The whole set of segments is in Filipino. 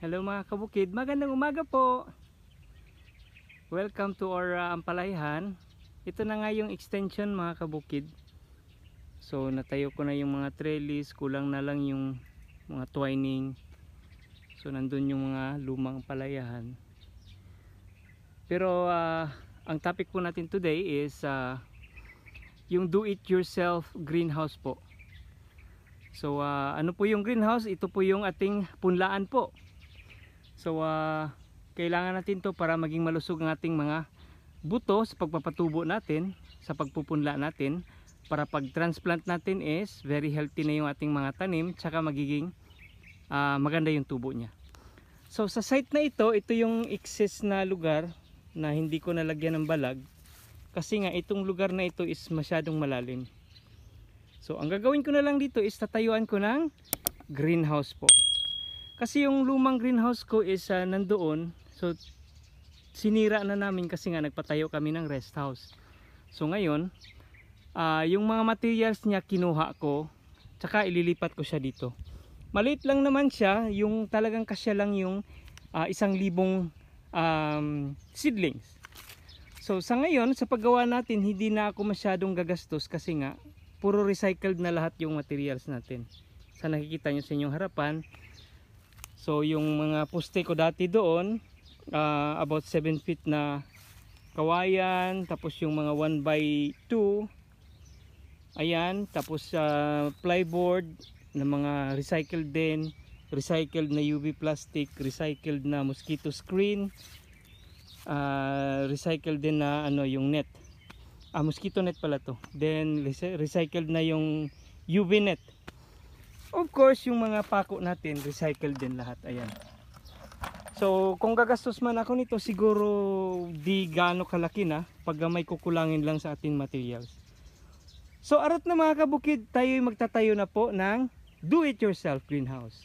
Hello mga kabukid, magandang umaga po. Welcome to our uh, Ampalayahan. Ito na nga yung extension mga kabukid. So natayo ko na yung mga trellis, kulang na lang yung mga twining. So nandun yung mga lumang palayahan. Pero uh, ang topic po natin today is uh, yung do it yourself greenhouse po. So uh, ano po yung greenhouse? Ito po yung ating punlaan po. So uh, kailangan natin to para maging malusog ang ating mga buto sa pagpapatubo natin, sa pagpupunla natin para pag-transplant natin is very healthy na yung ating mga tanim tsaka magiging uh, maganda yung tubo niya. So sa site na ito, ito yung excess na lugar na hindi ko nalagyan ng balag kasi nga itong lugar na ito is masyadong malalim. So ang gagawin ko na lang dito is tatayuan ko ng greenhouse po. Kasi yung lumang greenhouse ko is uh, nandoon. So sinira na namin kasi nga nagpatayo kami ng rest house. So ngayon, uh, yung mga materials niya kinuha ko. Tsaka ililipat ko siya dito. Maliit lang naman siya. Yung talagang kasya lang yung uh, isang libong um, seedlings. So sa ngayon, sa paggawa natin, hindi na ako masyadong gagastos kasi nga puro recycled na lahat yung materials natin. Sa nakikita nyo sa inyong harapan, So yung mga poste ko dati doon, uh, about 7 feet na kawayan, tapos yung mga 1 by 2 ayan, tapos uh, ah, plyboard na mga recycled din, recycled na UV plastic, recycled na mosquito screen, uh, recycled din na ano yung net. Ah, mosquito net pala to. Then recycled na yung UV net. Of course, yung mga pako natin, recycle din lahat. Ayan. So, kung gagastos man ako nito, siguro di gaano kalaki na pag may kukulangin lang sa ating materials. So, arat na mga kabukid, tayo'y magtatayo na po ng do-it-yourself greenhouse.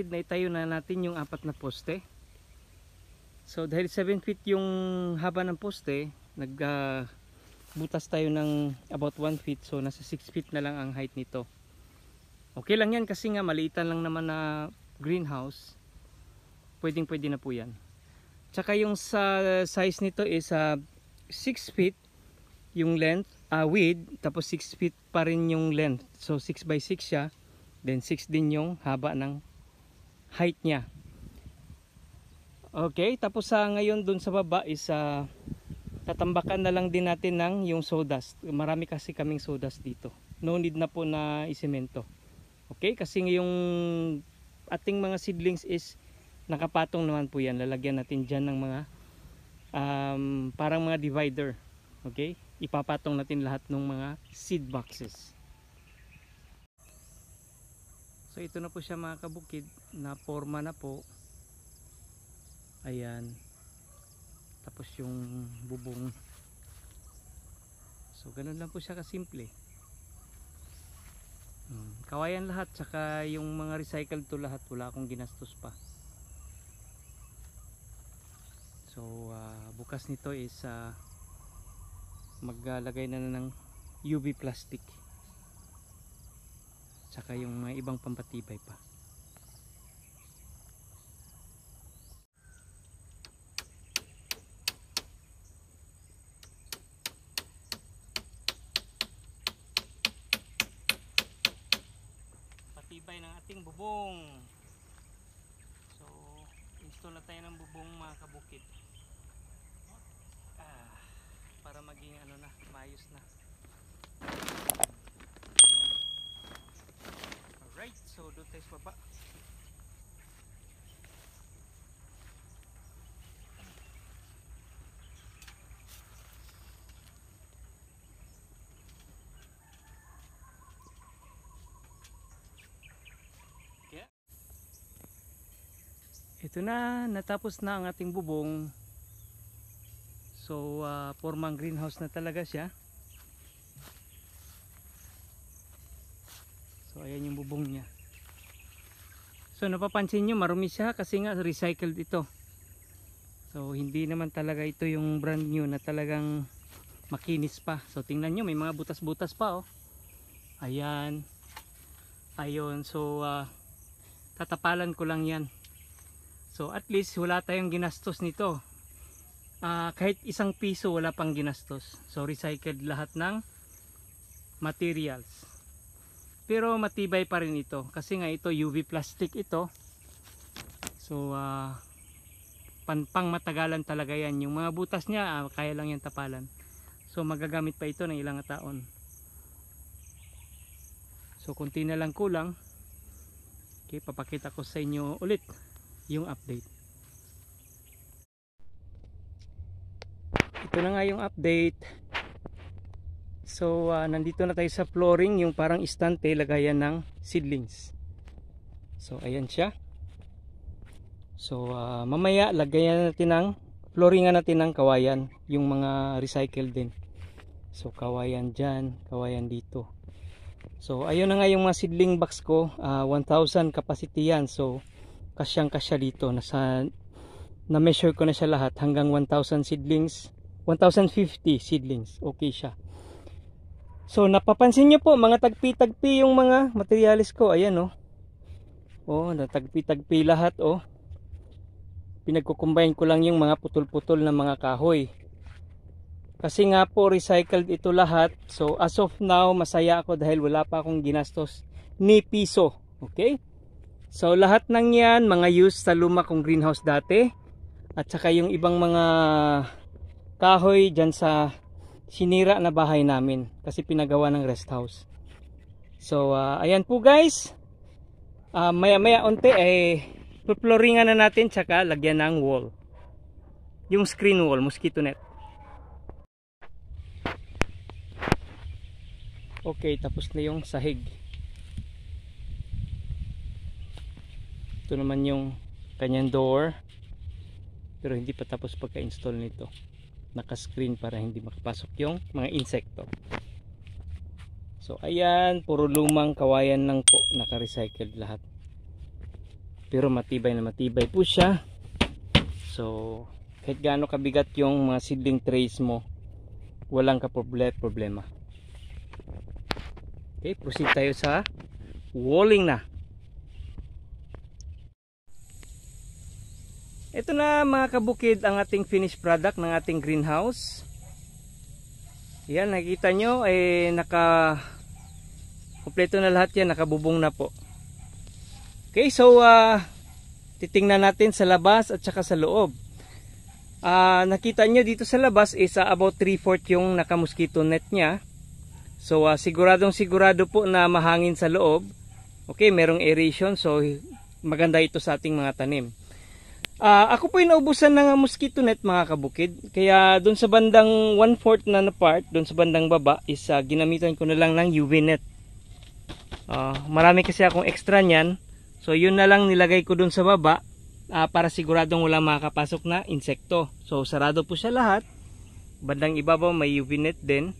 bukid na itayo na natin yung apat na poste so dahil 7 feet yung haba ng poste nagbutas ah, uh, tayo ng about 1 feet so nasa 6 feet na lang ang height nito okay lang yan kasi nga maliitan lang naman na greenhouse pwedeng pwede na po yan tsaka yung sa size nito is uh, ah, 6 feet yung length uh, width tapos 6 feet pa rin yung length so 6 by 6 siya then 6 din yung haba ng height niya. Okay, tapos sa uh, ngayon dun sa baba is uh, tatambakan na lang din natin ng yung sawdust. Marami kasi kaming sawdust dito. No need na po na isemento. Okay, kasi yung ating mga seedlings is nakapatong naman po yan. Lalagyan natin dyan ng mga um, parang mga divider. Okay, ipapatong natin lahat ng mga seed boxes. So ito na po siya mga kabukid na forma na po. Ayan. Tapos yung bubong. So ganun lang po siya kasimple. Hmm. Kawayan lahat saka yung mga recycled to lahat wala akong ginastos pa. So uh, bukas nito is uh, maglalagay na, na ng UV plastic saka yung mga ibang pampatibay pa. Patibay ng ating bubong. So, install na tayo ng bubong mga kabukid. Ah, para maging ano na, maayos na. doon tayo sa baba Ito na, natapos na ang ating bubong. So, uh, formang greenhouse na talaga siya. So, ayan yung bubong niya. So napapansin nyo marumi siya kasi nga recycled ito. So hindi naman talaga ito yung brand new na talagang makinis pa. So tingnan nyo may mga butas-butas pa oh. Ayan. Ayun. So uh, tatapalan ko lang yan. So at least wala tayong ginastos nito. Uh, kahit isang piso wala pang ginastos. So recycled lahat ng materials pero matibay pa rin ito kasi nga ito UV plastic ito so uh, pan, pang matagalan talaga yan yung mga butas niya uh, kaya lang yan tapalan so magagamit pa ito ng ilang taon so konti na lang kulang okay, papakita ko sa inyo ulit yung update ito na nga yung update So, uh, nandito na tayo sa flooring, yung parang istante, lagayan ng seedlings. So, ayan siya. So, uh, mamaya, lagayan natin ng, flooringan natin ng kawayan, yung mga recycled din. So, kawayan dyan, kawayan dito. So, ayun na nga yung mga seedling box ko, uh, ah, 1,000 capacity yan. So, kasyang kasya dito, nasa, na-measure ko na siya lahat, hanggang 1,000 seedlings, 1,050 seedlings, okay siya. So napapansin nyo po mga tagpi-tagpi yung mga materialis ko. Ayan oh. Oh, natagpi-tagpi lahat oh. Pinagkukumbine ko lang yung mga putol-putol na mga kahoy. Kasi nga po recycled ito lahat. So as of now masaya ako dahil wala pa akong ginastos ni piso. Okay? So lahat ng yan mga used sa luma kong greenhouse dati. At saka yung ibang mga kahoy dyan sa sinira na bahay namin kasi pinagawa ng rest house. So, uh, ayan po guys. Uh, ah, maya maya onte ay eh, flooringan na natin tsaka lagyan ng wall. Yung screen wall, mosquito net. Okay, tapos na yung sahig. Ito naman yung kanyang door. Pero hindi pa tapos pagka-install nito naka para hindi makapasok yung mga insekto. So ayan, puro lumang kawayan lang po, naka-recycled lahat. Pero matibay na matibay po siya. So kahit gaano kabigat yung mga seedling trays mo, walang ka problema. Okay, proceed tayo sa walling na. Ito na mga kabukid ang ating finished product ng ating greenhouse. Yan, nakikita nyo, eh, naka, kompleto na lahat yan, nakabubong na po. Okay, so, uh, titingnan natin sa labas at saka sa loob. Uh, nakita nyo dito sa labas is uh, about 3-4 yung naka-mosquito net niya. So, uh, siguradong sigurado po na mahangin sa loob. Okay, merong aeration, so maganda ito sa ating mga tanim. Uh, ako po naubusan ng mosquito net mga kabukid. Kaya doon sa bandang 1 4 na na part, doon sa bandang baba, is uh, ginamitan ko na lang ng UV net. Uh, marami kasi akong extra niyan. So yun na lang nilagay ko doon sa baba uh, para siguradong wala makakapasok na insekto. So sarado po siya lahat. Bandang ibabaw may UV net din.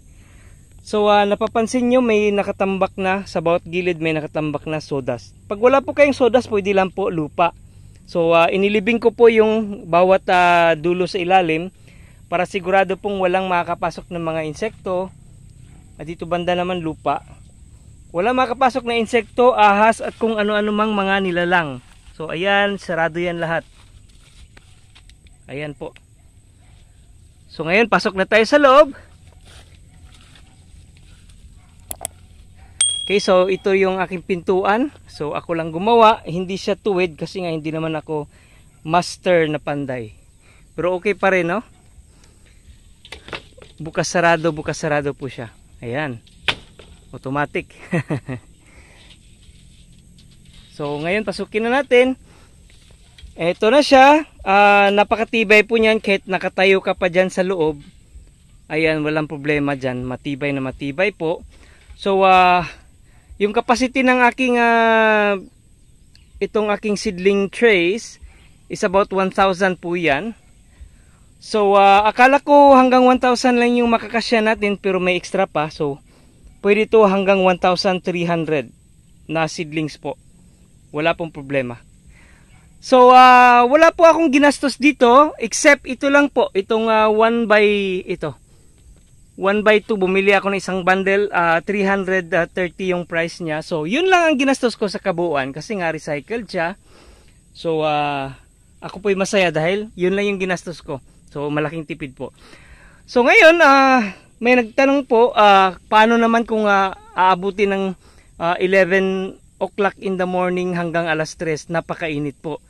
So uh, napapansin nyo may nakatambak na sa bawat gilid may nakatambak na sodas. Pag wala po kayong sodas pwede lang po lupa. So uh, inilibing ko po yung bawat uh, dulo sa ilalim para sigurado pong walang makakapasok ng mga insekto. At dito banda naman lupa. Walang makakapasok na insekto, ahas at kung ano-ano mang mga nilalang. So ayan, sarado yan lahat. Ayan po. So ngayon pasok na tayo sa loob. Okay, so ito yung aking pintuan. So ako lang gumawa, hindi siya tuwid kasi nga hindi naman ako master na panday. Pero okay pa rin, no? Bukas sarado, bukas sarado po siya. Ayan. Automatic. so ngayon pasukin na natin. Ito na siya. Uh, napakatibay po niyan kahit nakatayo ka pa dyan sa loob. Ayan, walang problema dyan. Matibay na matibay po. So, uh, yung capacity ng aking uh, itong aking seedling trays is about 1,000 po yan. So, uh, akala ko hanggang 1,000 lang yung makakasya natin pero may extra pa. So, pwede to hanggang 1,300 na seedlings po. Wala pong problema. So, uh, wala po akong ginastos dito except ito lang po. Itong uh, 1 by ito. 1 by 2 bumili ako ng isang bundle uh, ah, 330 yung price niya so yun lang ang ginastos ko sa kabuuan kasi nga recycled siya so uh, ako po'y masaya dahil yun lang yung ginastos ko so malaking tipid po so ngayon uh, may nagtanong po uh, paano naman kung uh, aabuti ng uh, 11 o'clock in the morning hanggang alas 3 napakainit po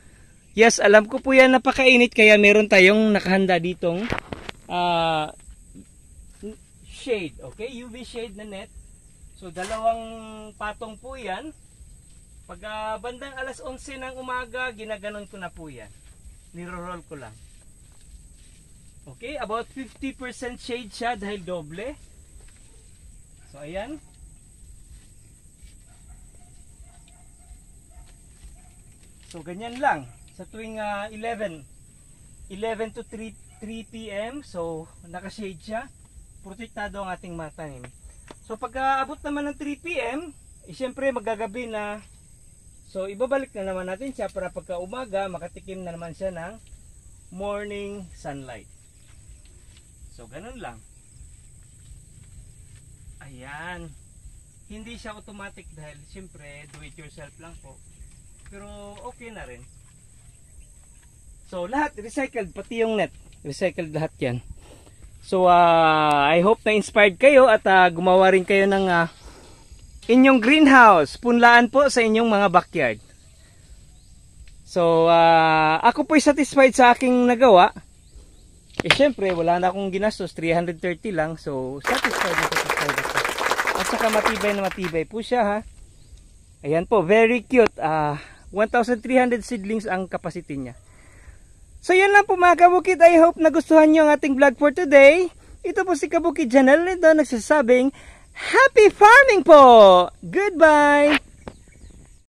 yes alam ko po yan napakainit kaya meron tayong nakahanda ditong uh, shade. Okay, UV shade na net. So dalawang patong po yan. Pag uh, bandang alas 11 ng umaga, ginaganon ko na po yan. Niro-roll ko lang. Okay, about 50% shade siya dahil doble. So ayan. So ganyan lang. Sa tuwing uh, 11, 11 to 3, 3 p.m. So naka-shade siya protektado ang ating mga tanim. So pagkaabot naman ng 3 p.m., eh, siyempre magagabi na. So ibabalik na naman natin siya para pagka umaga makatikim na naman siya ng morning sunlight. So ganun lang. Ayan. Hindi siya automatic dahil siyempre do it yourself lang po. Pero okay na rin. So lahat recycled pati yung net. Recycled lahat 'yan. So, uh, I hope na inspired kayo at uh, gumawa rin kayo ng uh, inyong greenhouse. Punlaan po sa inyong mga backyard. So, uh, ako po'y satisfied sa aking nagawa. Eh, syempre, wala na akong ginastos. 330 lang. So, satisfied na satisfied ako. At saka matibay na matibay po siya, ha? Ayan po, very cute. Uh, 1,300 seedlings ang capacity niya. So yan lang po mga kabukid. I hope nagustuhan nyo ang ating vlog for today. Ito po si Kabukid Janel Lindo nagsasabing, Happy farming po! Goodbye!